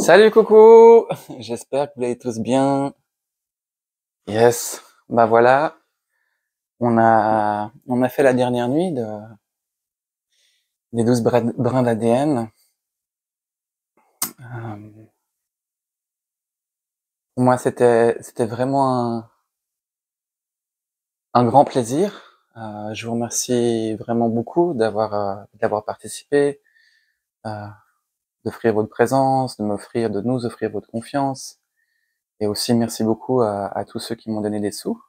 Salut, coucou J'espère que vous allez tous bien. Yes, bah voilà. On a, on a fait la dernière nuit de, des douze brins d'ADN. Euh, moi, c'était, c'était vraiment un, grand plaisir. Euh, je vous remercie vraiment beaucoup d'avoir, euh, d'avoir participé d'offrir votre présence, de m'offrir, de nous offrir votre confiance. Et aussi, merci beaucoup à, tous ceux qui m'ont donné des sous.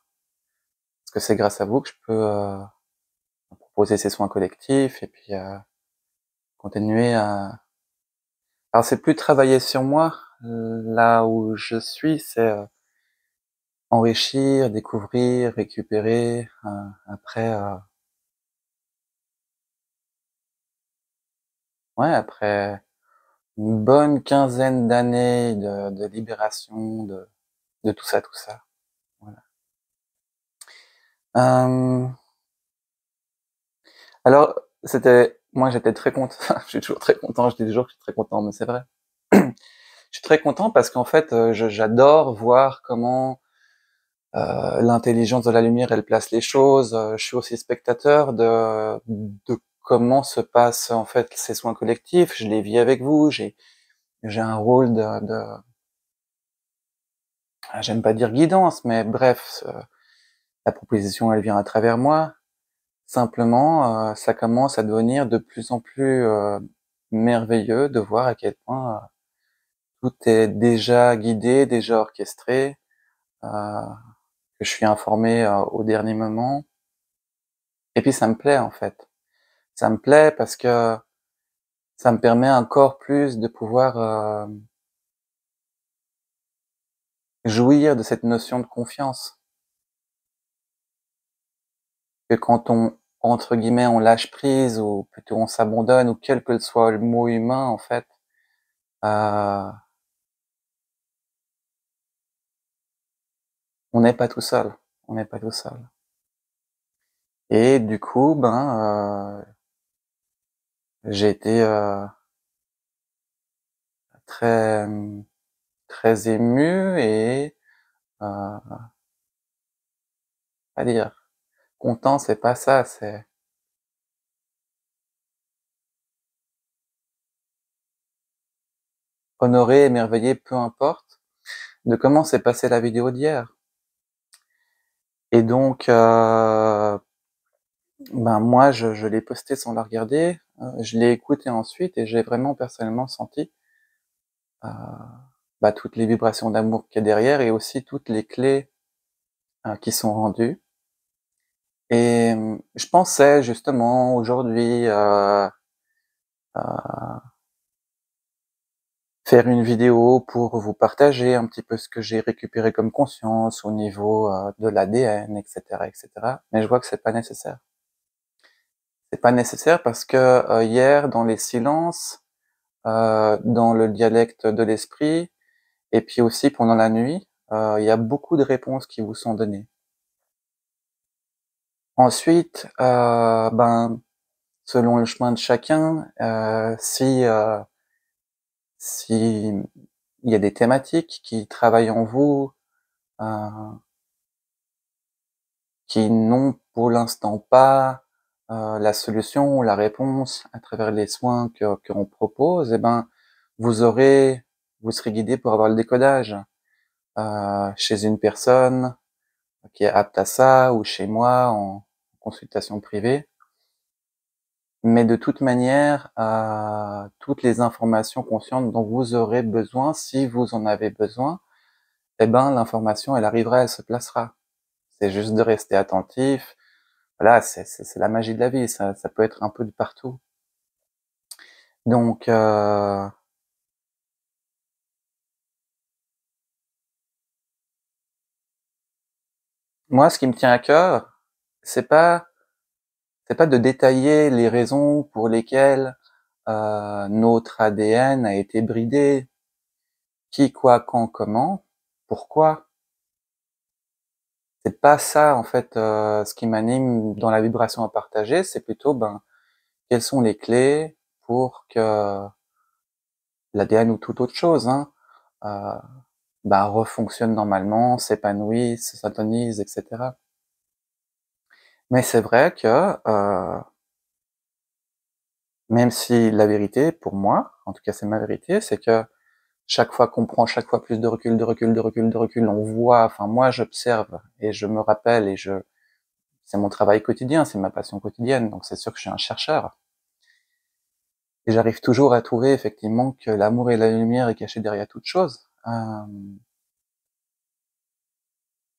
Parce que c'est grâce à vous que je peux euh, proposer ces soins collectifs et puis euh, continuer à... Alors, c'est plus travailler sur moi. Là où je suis, c'est euh, enrichir, découvrir, récupérer. après... ouais, après une bonne quinzaine d'années de, libération de, tout ça, tout ça. Voilà. Euh, alors, c'était, moi j'étais très content, je suis toujours très content, je dis toujours que je suis très content, mais c'est vrai. je suis très content parce qu'en fait, euh, j'adore voir comment euh, l'intelligence de la lumière, elle place les choses. Je suis aussi spectateur de comment se passent en fait ces soins collectifs. Je les vis avec vous. J'ai j'ai un rôle de, de ah, j'aime pas dire guidance, mais bref, la proposition elle vient à travers moi. Simplement, euh, ça commence à devenir de plus en plus euh, merveilleux de voir à quel point euh, tout est déjà guidé, déjà orchestré, que je suis informé au dernier moment. Et puis ça me plaît en fait ça me plaît parce que ça me permet encore plus de pouvoir euh, jouir de cette notion de confiance. Que quand on, entre guillemets, on lâche prise ou plutôt on s'abandonne ou quel que soit le mot humain, en fait, euh, on n'est pas tout seul. On n'est pas tout seul. Et du coup, ben, euh, j'ai été euh, très très ému et à euh, dire content c'est pas ça c'est honoré émerveillé peu importe de comment s'est passée la vidéo d'hier et donc euh, ben moi, je, je l'ai posté sans la regarder, euh, je l'ai écouté ensuite et j'ai vraiment personnellement senti euh, bah, toutes les vibrations d'amour qu'il y a derrière et aussi toutes les clés euh, qui sont rendues. Et je pensais justement aujourd'hui faire une vidéo pour vous partager un petit peu ce que j'ai récupéré comme conscience au niveau de l'ADN, etc., etc. Mais je vois que c'est pas nécessaire. C'est pas nécessaire parce que euh, hier, dans les silences, euh, dans le dialecte de l'esprit, et puis aussi pendant la nuit, euh, il y a beaucoup de réponses qui vous sont données. Ensuite, ben, selon le chemin de chacun, si si il y a des thématiques qui travaillent en vous, qui n'ont pour l'instant pas euh, la solution, ou la réponse à travers les soins que qu'on propose, eh ben vous aurez, vous serez guidé pour avoir le décodage euh, chez une personne qui est apte à ça ou chez moi en consultation privée. Mais de toute manière, euh, toutes les informations conscientes dont vous aurez besoin, si vous en avez besoin, eh ben l'information elle arrivera, elle se placera. C'est juste de rester attentif, voilà, c'est la magie de la vie, ça, peut être un peu de partout. Donc, euh, moi, ce qui me tient à cœur, c'est pas c'est pas de détailler les raisons pour lesquelles euh, notre ADN a été bridé, qui, quoi, quand, comment, pourquoi c'est pas ça en fait euh, ce qui m'anime dans la vibration à partager, c'est plutôt ben quelles sont les clés pour que l'ADN ou toute autre chose hein, euh, ben, refonctionne normalement, s'épanouisse, s'intonise, etc. Mais c'est vrai que euh, même si la vérité pour moi, en tout cas c'est ma vérité, c'est que chaque fois qu'on prend chaque fois plus de recul, de recul, de recul, de recul, on voit, enfin moi j'observe et je me rappelle et je c'est mon travail quotidien, c'est ma passion quotidienne, donc c'est sûr que je suis un chercheur. Et j'arrive toujours à trouver effectivement que l'amour et la lumière est caché derrière toute chose. Euh,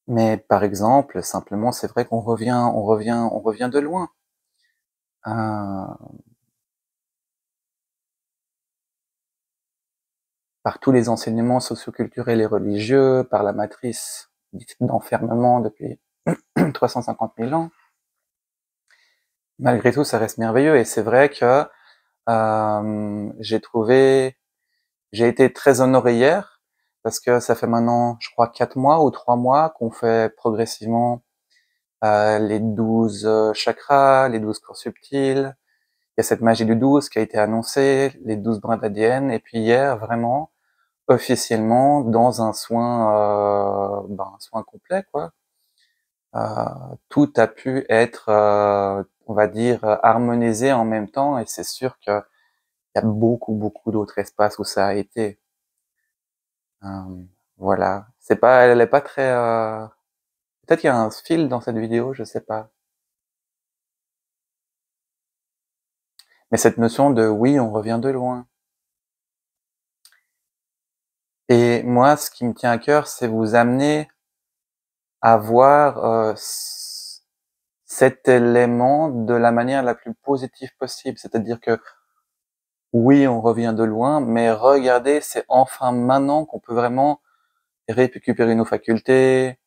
mais par exemple, simplement, c'est vrai qu'on revient, on revient, on revient de loin. Euh, par tous les enseignements socioculturels et religieux, par la matrice d'enfermement depuis 350 000 ans. Malgré tout, ça reste merveilleux et c'est vrai que euh, j'ai trouvé, j'ai été très honoré hier parce que ça fait maintenant, je crois, quatre mois ou trois mois qu'on fait progressivement euh, les 12 euh, chakras, les 12 cours subtils, cette magie du 12 qui a été annoncée, les 12 brins et puis hier, vraiment, officiellement, dans un soin, euh, ben, un soin complet, quoi, euh, tout a pu être, euh, on va dire, harmonisé en même temps, et c'est sûr qu'il y a beaucoup, beaucoup d'autres espaces où ça a été. voilà. C'est pas, elle n'est pas très, peut-être qu'il y a un fil dans cette vidéo, je sais pas. Mais cette notion de oui, on revient de loin. Et moi, ce qui me tient à cœur, c'est vous amener à voir euh, cet élément de la manière la plus positive possible. C'est-à-dire que oui, on revient de loin, mais regardez, c'est enfin maintenant qu'on peut vraiment récupérer nos facultés,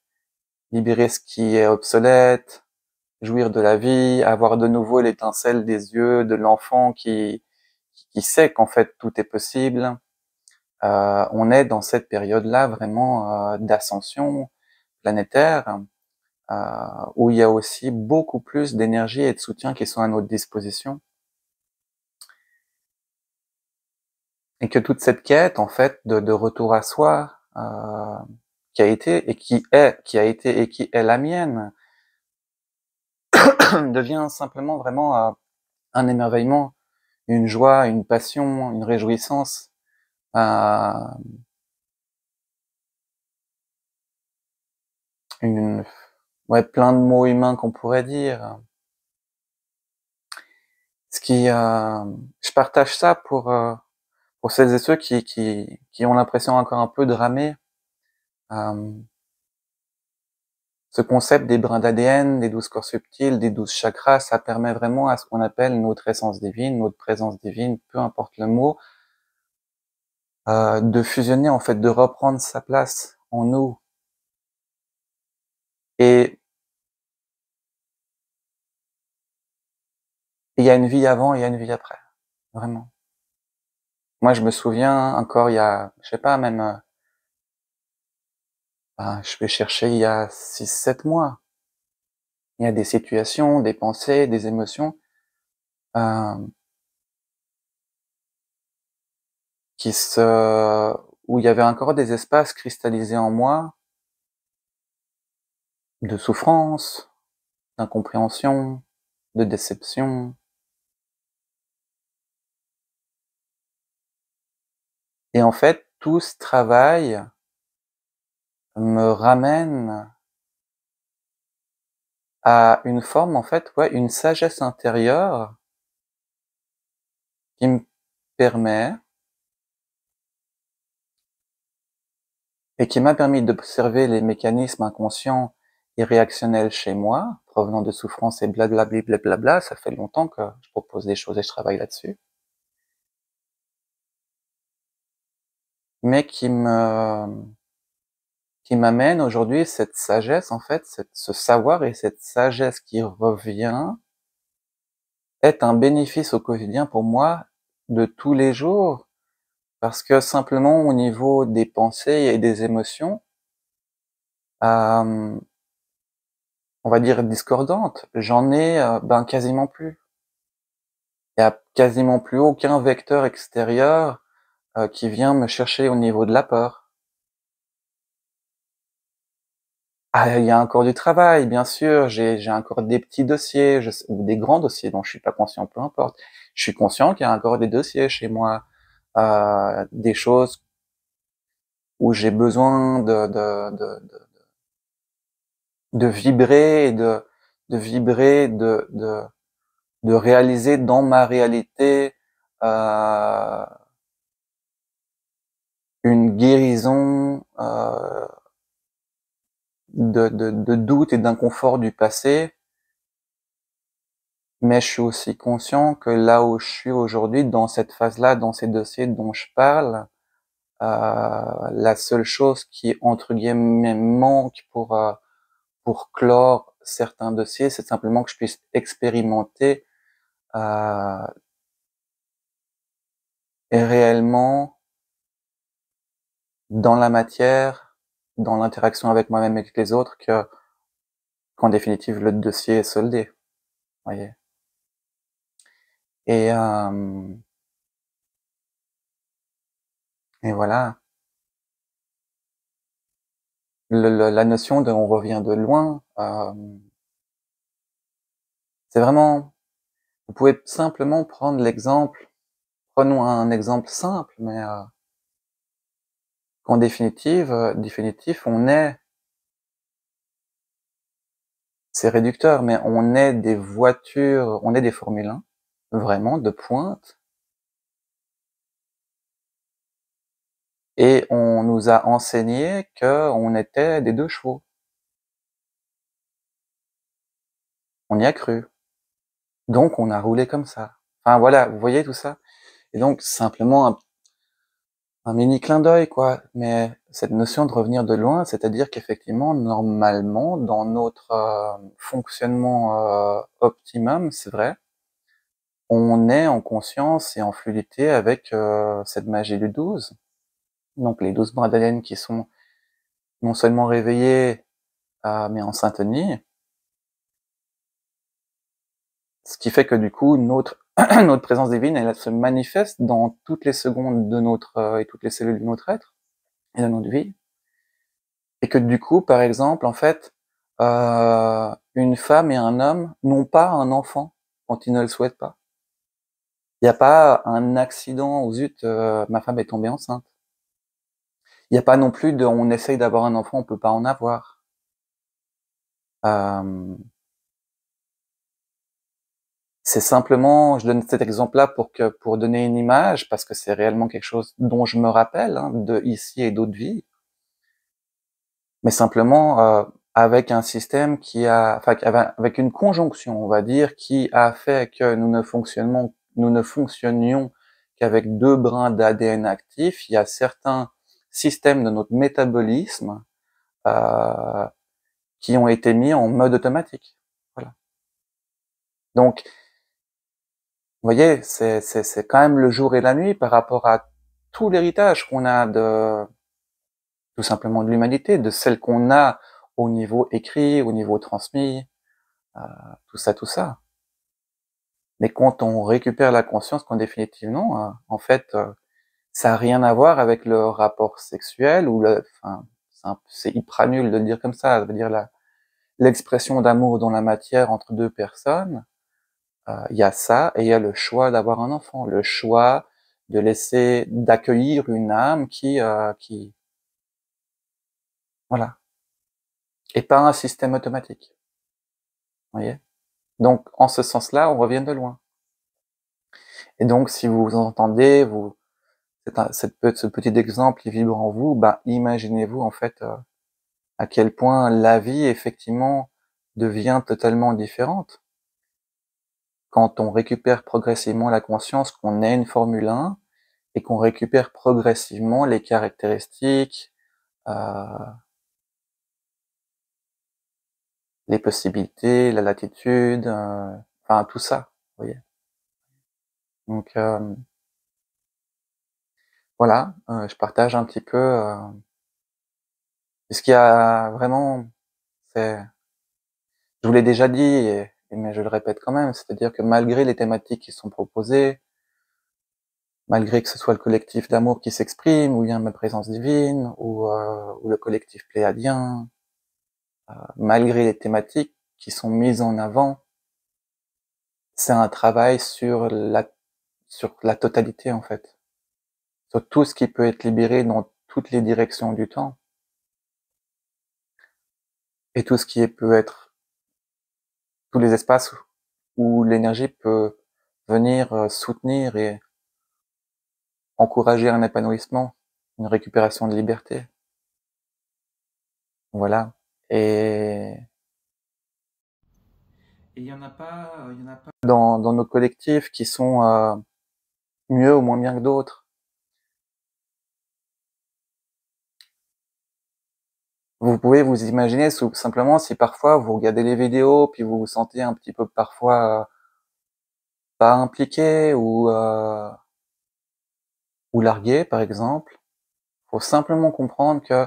libérer ce qui est obsolète, jouir de la vie, avoir de nouveau l'étincelle des yeux de l'enfant qui, qui sait qu'en fait tout est possible. Euh, on est dans cette période-là vraiment euh, d'ascension planétaire, euh, où il y a aussi beaucoup plus d'énergie et de soutien qui sont à notre disposition. Et que toute cette quête, en fait, de, de retour à soi, qui a été et qui est, qui a été et qui est la mienne, devient simplement vraiment euh, un émerveillement, une joie, une passion, une réjouissance. Euh, ouais, plein de mots humains qu'on pourrait dire. Ce qui, euh, je partage ça pour pour celles et ceux qui qui, qui ont l'impression encore un peu de ramer. Ce concept des brins d'ADN, des douze corps subtils, des douze chakras, ça permet vraiment à ce qu'on appelle notre essence divine, notre présence divine, peu importe le mot, euh, de fusionner en fait, de reprendre sa place en nous. Et il y a une vie avant, il y a une vie après, vraiment. Moi, je me souviens encore il y a, je sais pas, même euh, ah, je vais chercher il y a 6-7 mois. Il y a des situations, des pensées, des émotions euh, qui se, où il y avait encore des espaces cristallisés en moi de souffrance, d'incompréhension, de déception. Et en fait, tout ce travail me ramène à une forme, en fait, ouais, une sagesse intérieure qui me permet et qui m'a permis d'observer les mécanismes inconscients et réactionnels chez moi, provenant de souffrances et blablabla, blablabla. Ça fait longtemps que je propose des choses et je travaille là-dessus. Mais qui me qui m'amène aujourd'hui cette sagesse, en fait, ce savoir et cette sagesse qui revient est un bénéfice au quotidien pour moi de tous les jours, parce que simplement au niveau des pensées et des émotions, euh, on va dire discordantes, j'en ai euh, ben quasiment plus. Il n'y a quasiment plus aucun vecteur extérieur euh, qui vient me chercher au niveau de la peur Ah, il y a encore du travail, bien sûr. J'ai encore des petits dossiers des grands dossiers dont je suis pas conscient, peu importe. Je suis conscient qu'il y a encore des dossiers chez moi, euh, des choses où j'ai besoin de de, vibrer et de, vibrer, de, de, réaliser dans ma réalité euh, une guérison. Euh, de, de, de doute et d'inconfort du passé, mais je suis aussi conscient que là où je suis aujourd'hui, dans cette phase-là, dans ces dossiers dont je parle, euh, la seule chose qui entre guillemets manque pour euh, pour clore certains dossiers, c'est simplement que je puisse expérimenter euh, et réellement dans la matière dans l'interaction avec moi-même et avec les autres que qu'en définitive le dossier est soldé. Voyez. Et euh, et voilà. la notion de on revient de loin, euh, c'est vraiment. Vous pouvez simplement prendre l'exemple. Prenons un exemple simple, mais euh, qu'en définitive, euh, définitif, on est, c'est réducteur, mais on est des voitures, on est des Formule 1, vraiment, de pointe. Et on nous a enseigné qu'on était des deux chevaux. On y a cru. Donc on a roulé comme ça. Enfin voilà, vous voyez tout ça. Et donc simplement un un mini clin d'œil, quoi. Mais cette notion de revenir de loin, c'est-à-dire qu'effectivement, normalement, dans notre euh, fonctionnement euh, optimum, c'est vrai, on est en conscience et en fluidité avec euh, cette magie du 12. Donc les 12 bras qui sont non seulement réveillés, mais en syntonie. Ce qui fait que du coup, notre notre présence divine, elle se manifeste dans toutes les secondes de notre euh, et toutes les cellules de notre être et de notre vie. Et que du coup, par exemple, en fait, euh, une femme et un homme n'ont pas un enfant quand ils ne le souhaitent pas. Il n'y a pas un accident aux zut, euh, ma femme est tombée enceinte. Il n'y a pas non plus de on essaye d'avoir un enfant, on peut pas en avoir. Euh, c'est simplement, je donne cet exemple-là pour que, pour donner une image, parce que c'est réellement quelque chose dont je me rappelle hein, de ici et d'autres vies. Mais simplement euh, avec un système qui a, enfin, avec une conjonction, on va dire, qui a fait que nous ne fonctionnions, nous ne fonctionnions qu'avec deux brins d'ADN actifs. Il y a certains systèmes de notre métabolisme euh, qui ont été mis en mode automatique. Voilà. Donc, vous voyez, c'est, c'est, quand même le jour et la nuit par rapport à tout l'héritage qu'on a de tout simplement de l'humanité, de celle qu'on a au niveau écrit, au niveau transmis, euh, tout ça, tout ça. Mais quand on récupère la conscience, qu'en définitive non, euh, en fait, euh, ça n'a rien à voir avec le rapport sexuel ou le, enfin, c'est, hyper de le dire comme ça, ça veut dire l'expression d'amour dans la matière entre deux personnes. Euh, il y a ça et il y a le choix d'avoir un enfant, le choix de laisser, d'accueillir une âme qui, euh, qui, voilà, et pas un système automatique. Vous voyez Donc, en ce sens-là, on revient de loin. Et donc, si vous entendez, vous, un, ce petit exemple qui vibre en vous, bah, imaginez-vous en fait euh, à quel point la vie effectivement devient totalement différente quand on récupère progressivement la conscience qu'on est une Formule 1 et qu'on récupère progressivement les caractéristiques, euh, les possibilités, la latitude, euh, enfin tout ça, vous voyez. Donc euh, voilà, je partage un petit peu. ce qu'il y a vraiment, c'est, je vous l'ai déjà dit mais je le répète quand même, c'est-à-dire que malgré les thématiques qui sont proposées, malgré que ce soit le collectif d'amour qui s'exprime, ou bien ma présence divine, ou, euh, le collectif pléadien, euh, malgré les thématiques qui sont mises en avant, c'est un travail sur la, sur la totalité en fait, sur tout ce qui peut être libéré dans toutes les directions du temps, et tout ce qui peut être tous les espaces où l'énergie peut venir euh, soutenir et encourager un épanouissement, une récupération de liberté. Voilà. Et il n'y en a pas, y en a pas... Dans, nos collectifs qui sont euh, mieux ou moins bien que d'autres. Vous pouvez vous imaginer simplement si parfois vous regardez les vidéos, puis vous vous sentez un petit peu parfois euh, pas impliqué ou, euh, ou largué, par exemple. faut simplement comprendre que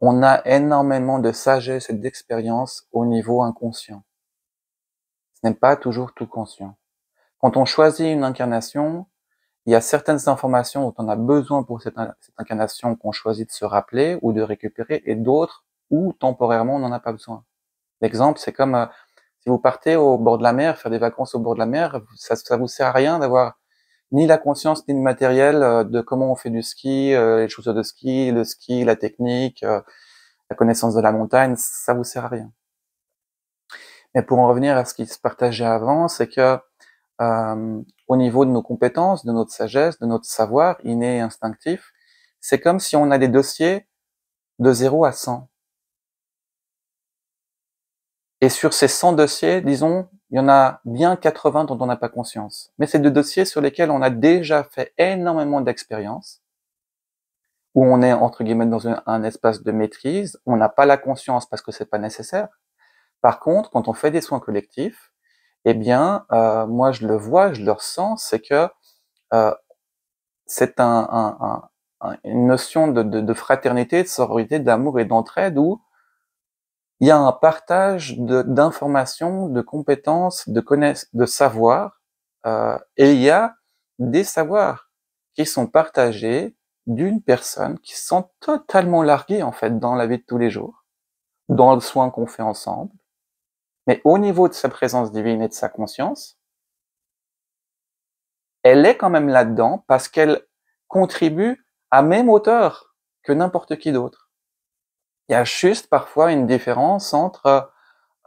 on a énormément de sagesse et d'expérience au niveau inconscient. Ce n'est pas toujours tout conscient. Quand on choisit une incarnation, il y a certaines informations dont on a besoin pour cette, incarnation qu'on choisit de se rappeler ou de récupérer, et d'autres où temporairement on n'en a pas besoin. L'exemple, c'est comme euh, si vous partez au bord de la mer, faire des vacances au bord de la mer, ça, ça vous sert à rien d'avoir ni la conscience ni le matériel euh, de comment on fait du ski, euh, les chaussures de ski, le ski, la technique, la connaissance de la montagne, ça vous sert à rien. Mais pour en revenir à ce qui se partageait avant, c'est que euh, au niveau de nos compétences, de notre sagesse, de notre savoir inné et instinctif, c'est comme si on a des dossiers de 0 à 100. Et sur ces 100 dossiers, disons, il y en a bien 80 dont on n'a pas conscience. Mais c'est des dossiers sur lesquels on a déjà fait énormément d'expériences, où on est, entre guillemets, dans un, un espace de maîtrise, on n'a pas la conscience parce que c'est pas nécessaire. Par contre, quand on fait des soins collectifs, eh bien, euh, moi je le vois, je le ressens, c'est que euh, c'est une notion de, fraternité, de sororité, d'amour et d'entraide où il y a un partage d'informations, de, compétences, de connaissances, de savoirs, euh, et il y a des savoirs qui sont partagés d'une personne qui sont totalement largués en fait dans la vie de tous les jours, dans le soin qu'on fait ensemble, mais au niveau de sa présence divine et de sa conscience, elle est quand même là-dedans parce qu'elle contribue à même hauteur que n'importe qui d'autre. Il y a juste parfois une différence entre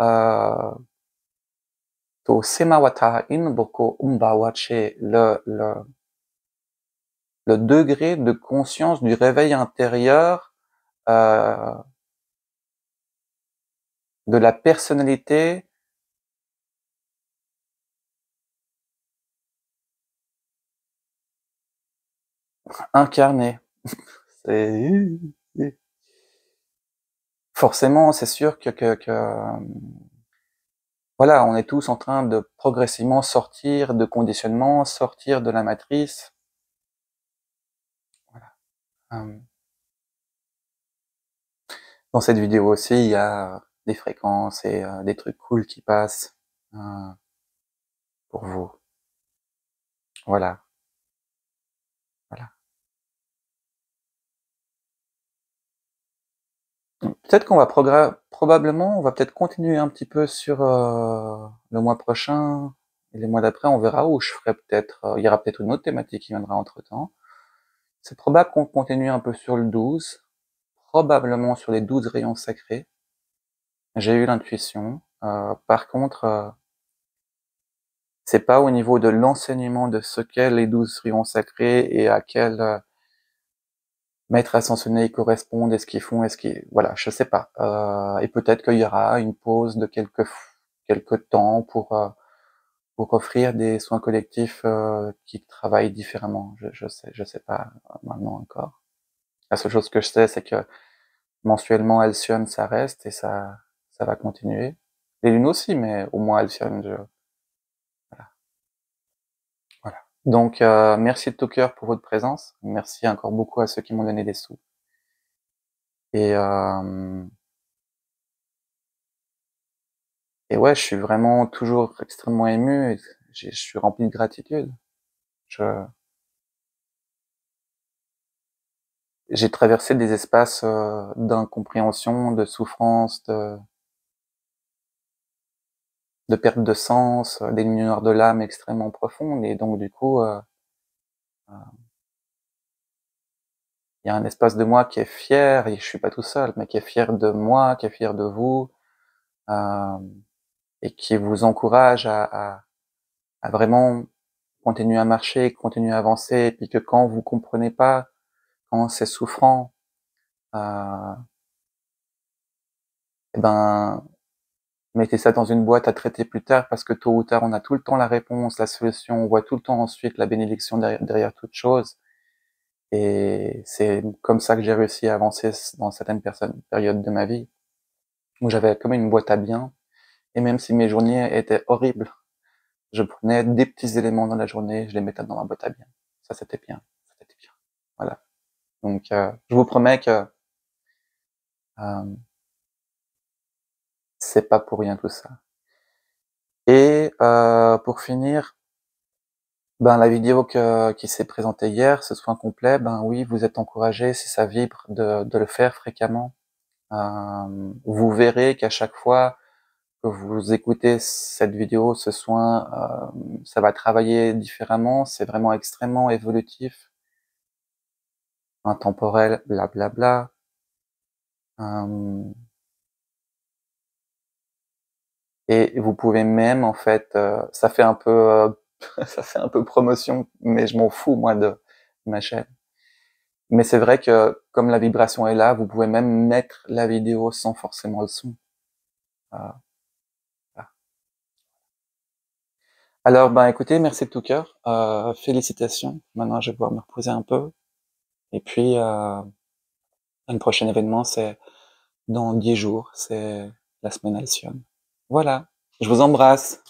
euh, le, le, degré de conscience du réveil intérieur euh, de la personnalité incarnée. Forcément, c'est sûr que, voilà, on est tous en train de progressivement sortir de conditionnement, sortir de la matrice. Euh. Dans cette vidéo aussi, il y a des fréquences et euh, des trucs cool qui passent euh, pour vous. Voilà. Voilà. Peut-être qu'on va probablement, on va peut-être continuer un petit peu sur euh, le mois prochain et les mois d'après, on verra où je ferai peut-être, il y aura peut-être une autre thématique qui viendra entre temps. C'est probable qu'on continue un peu sur le 12, probablement sur les 12 rayons sacrés j'ai eu l'intuition. Euh, par contre, euh, c'est pas au niveau de l'enseignement de ce qu'est les douze rions sacrés et à quel euh, maître ascensionné ils correspondent, et ce qu'ils font, et ce qu'ils, voilà, je sais pas. Euh, et peut-être qu'il y aura une pause de quelques quelques temps pour euh, pour offrir des soins collectifs qui travaillent différemment. Je, je sais, je sais pas maintenant encore. La seule chose que je sais, c'est que mensuellement Alcyone, ça reste et ça ça va continuer. Les lunes aussi, mais au moins elle, change Voilà. voilà. Donc, euh, merci de tout cœur pour votre présence. Merci encore beaucoup à ceux qui m'ont donné des sous. Et, euh, et ouais, je suis vraiment toujours extrêmement ému. je suis rempli de gratitude. Je j'ai traversé des espaces euh, d'incompréhension, de souffrance, de, de perte de sens, euh, des lumières de l'âme extrêmement profondes. Et donc, du coup, euh, euh, il y a un espace de moi qui est fier, et je suis pas tout seul, mais qui est fier de moi, qui est fier de vous, et qui vous encourage à, à, vraiment continuer à marcher, continuer à avancer, et puis que quand vous comprenez pas, quand c'est souffrant, eh ben mettez ça dans une boîte à traiter plus tard parce que tôt ou tard, on a tout le temps la réponse, la solution, on voit tout le temps ensuite la bénédiction derrière, toute chose. Et c'est comme ça que j'ai réussi à avancer dans certaines périodes de ma vie où j'avais comme une boîte à bien. Et même si mes journées étaient horribles, je prenais des petits éléments dans la journée, je les mettais dans ma boîte à bien. Ça, c'était bien. C'était bien. Voilà. Donc, euh, je vous promets que euh, c'est pas pour rien tout ça. Et euh, pour finir, ben la vidéo qui s'est présentée hier, ce soin complet, ben oui, vous êtes encouragé si ça vibre de, le faire fréquemment. Euh, vous verrez qu'à chaque fois que vous écoutez cette vidéo, ce soin, euh, ça va travailler différemment. C'est vraiment extrêmement évolutif, intemporel, blablabla. Euh, et vous pouvez même en fait euh, ça fait un peu euh, ça fait un peu promotion mais je m'en fous moi de ma chaîne mais c'est vrai que comme la vibration est là vous pouvez même mettre la vidéo sans forcément le son euh, alors ben écoutez merci de tout cœur félicitations maintenant je vais pouvoir me reposer un peu et puis un prochain événement c'est dans dix jours c'est la semaine Alcyone voilà, je vous embrasse.